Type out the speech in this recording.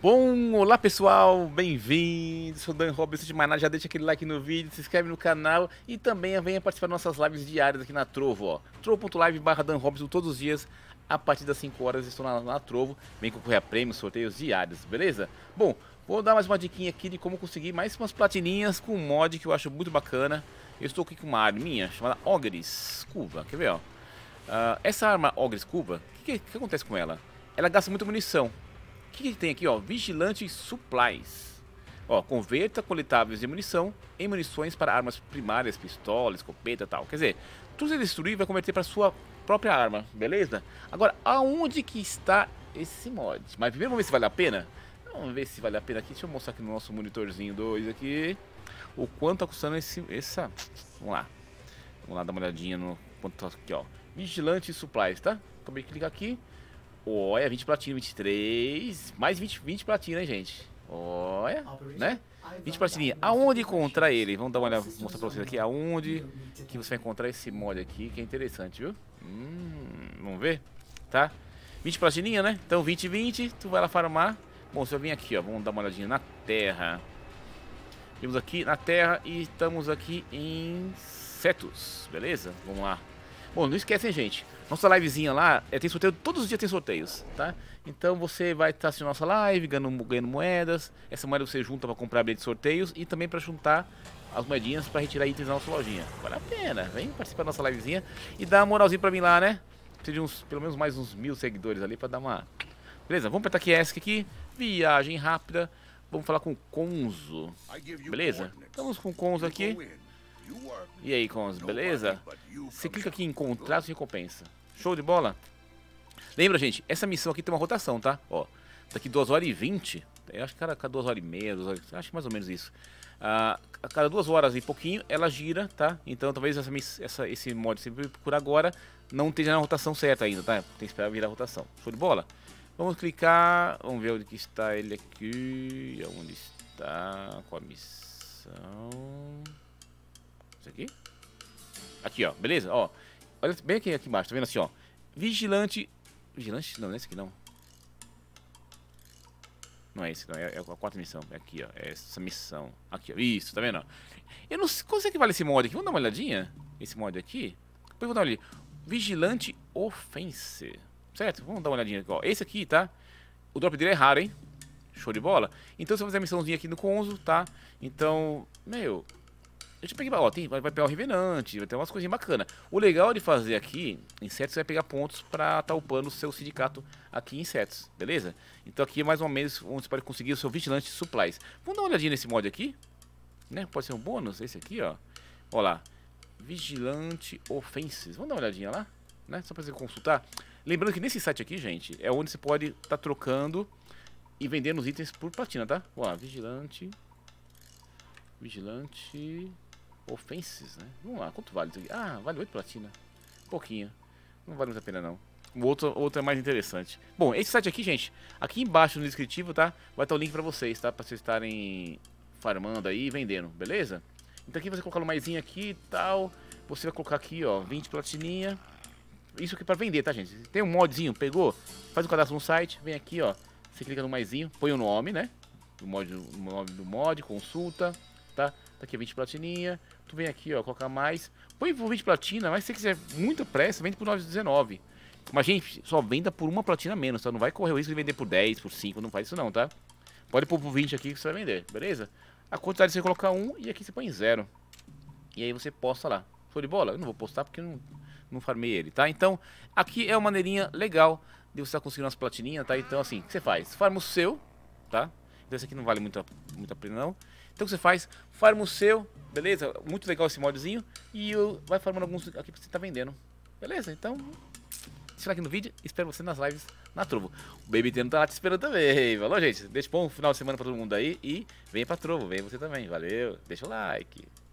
Bom, olá pessoal, bem-vindos. Sou Dan Robson de Maná. Já deixa aquele like no vídeo, se inscreve no canal e também venha participar das nossas lives diárias aqui na Trovo, ó. Trovo.live/barra Dan Robson todos os dias a partir das 5 horas estou na, na Trovo. Vem concorrer a prêmios, sorteios diários, beleza? Bom, vou dar mais uma diquinha aqui de como conseguir mais umas platininhas com um mod que eu acho muito bacana. Eu estou aqui com uma arma minha chamada Ogres Curva. Quer ver, ó? Uh, essa arma Ogres Curva, o que, que, que acontece com ela? Ela gasta muita munição. O que, que tem aqui? Ó? Vigilante Supplies. Ó, converta coletáveis de munição em munições para armas primárias, pistola, escopeta e tal. Quer dizer, tudo que você é destruir vai converter para sua própria arma, beleza? Agora, aonde que está esse mod? Mas primeiro vamos ver se vale a pena. Vamos ver se vale a pena aqui. Deixa eu mostrar aqui no nosso monitorzinho 2 aqui. O quanto tá custando esse, essa... Vamos lá. Vamos lá dar uma olhadinha no quanto tá aqui, ó. Vigilante Supplies, tá? Acabei de clicar aqui. Olha, 20 platina, 23. Mais 20, 20 platina, gente? Olha, né? 20 platininha. Tá, aonde encontrar ele? Vamos dar uma olhada, mostrar pra vocês aqui aonde que você vai encontrar esse mod aqui, que é interessante, viu? Hum, vamos ver, tá? 20 platininha, né? Então 20, 20, tu vai lá farmar. Bom, se eu vim aqui, ó, vamos dar uma olhadinha na terra. Vimos aqui na terra e estamos aqui em Cetus, beleza? Vamos lá. Bom, não esquecem, gente. Nossa livezinha lá, é, tem sorteio, todos os dias tem sorteios, tá? Então você vai estar assistindo nossa live, ganhando, ganhando moedas. Essa moeda você junta para comprar bilhete de sorteios e também para juntar as moedinhas para retirar itens da nossa lojinha. Vale a pena, vem participar da nossa livezinha e dá uma moralzinha para mim lá, né? Precisa de uns, pelo menos mais uns mil seguidores ali para dar uma... Beleza, vamos apertar aqui ESC aqui, viagem rápida. Vamos falar com o Conzo, beleza? Estamos com o Conzo aqui. E aí, Cons, beleza? Você clica aqui em contrato e recompensa. Show de bola? Lembra, gente, essa missão aqui tem uma rotação, tá? Ó, daqui 2 horas e 20, eu acho que era cada 2 horas e meia, duas horas, acho que mais ou menos isso. Ah, a cada 2 horas e pouquinho ela gira, tá? Então talvez essa, essa, esse mod que você procurar agora não esteja na rotação certa ainda, tá? Tem que esperar virar a rotação. Show de bola? Vamos clicar, vamos ver onde que está ele aqui, onde está, com a missão... Isso aqui? Aqui, ó. Beleza? Ó. Olha bem aqui, aqui embaixo. Tá vendo assim, ó. Vigilante... Vigilante? Não, não é esse aqui, não. Não é esse, não. É, é a quarta missão. É aqui, ó. É essa missão. Aqui, ó. Isso, tá vendo? Eu não sei... qual é que vale esse mod aqui? Vamos dar uma olhadinha? Esse mod aqui? Depois vou dar uma olhadinha. Vigilante Offense. Certo? Vamos dar uma olhadinha aqui, ó. Esse aqui, tá? O drop dele é raro, hein? Show de bola. Então, se eu fizer a missãozinha aqui no Conzo, tá? Então, meu, eu já peguei, ó, tem, vai, vai pegar o revenante, vai ter umas coisinhas bacanas. O legal de fazer aqui, insetos, você vai pegar pontos pra tá upando o seu sindicato aqui em insetos, beleza? Então aqui é mais ou menos onde você pode conseguir o seu vigilante de supplies. Vamos dar uma olhadinha nesse mod aqui, né? Pode ser um bônus, esse aqui, ó. Ó lá, vigilante offenses. Vamos dar uma olhadinha lá, né? Só pra você consultar. Lembrando que nesse site aqui, gente, é onde você pode estar tá trocando e vendendo os itens por platina, tá? Ó lá, vigilante... Vigilante... Offenses, né? Vamos lá, quanto vale isso aqui? Ah, vale 8 platina. Pouquinho. Não vale muito a pena, não. O outro, outro é mais interessante. Bom, esse site aqui, gente, aqui embaixo no descritivo, tá? Vai estar o link pra vocês, tá? Pra vocês estarem farmando aí e vendendo, beleza? Então aqui você colocar o mais aqui e tal. Você vai colocar aqui, ó, 20 platininha. Isso aqui pra vender, tá, gente? Tem um modzinho, pegou? Faz um cadastro no site, vem aqui, ó. Você clica no maiszinho, põe o nome, né? Do mod, o nome do mod, consulta tá? Tá aqui 20 platininha. Tu vem aqui, ó, colocar mais. Põe por 20 platina, mas se você quiser muita pressa, vende por 9,19. Mas, gente, só venda por uma platina menos, tá? Não vai correr o risco de vender por 10, por 5, não faz isso não, tá? Pode pôr por 20 aqui que você vai vender, beleza? A quantidade você coloca 1 e aqui você põe 0. E aí você posta lá. foi de bola? Eu não vou postar porque não, não farmei ele, tá? Então, aqui é uma maneirinha legal de você estar tá conseguindo umas platininhas, tá? Então, assim, o que você faz? Farma o seu, tá? Então, esse aqui não vale muito a, muito a pena, não. Então o que você faz? Farma o seu, beleza? Muito legal esse modzinho. E vai farmando alguns aqui que você está vendendo. Beleza? Então, deixa aqui no vídeo. Espero você nas lives na Trovo. O Baby Tendo tá lá te esperando também. Valeu, gente. Deixa um bom final de semana para todo mundo aí. E vem para Trovo, vem você também. Valeu. Deixa o like.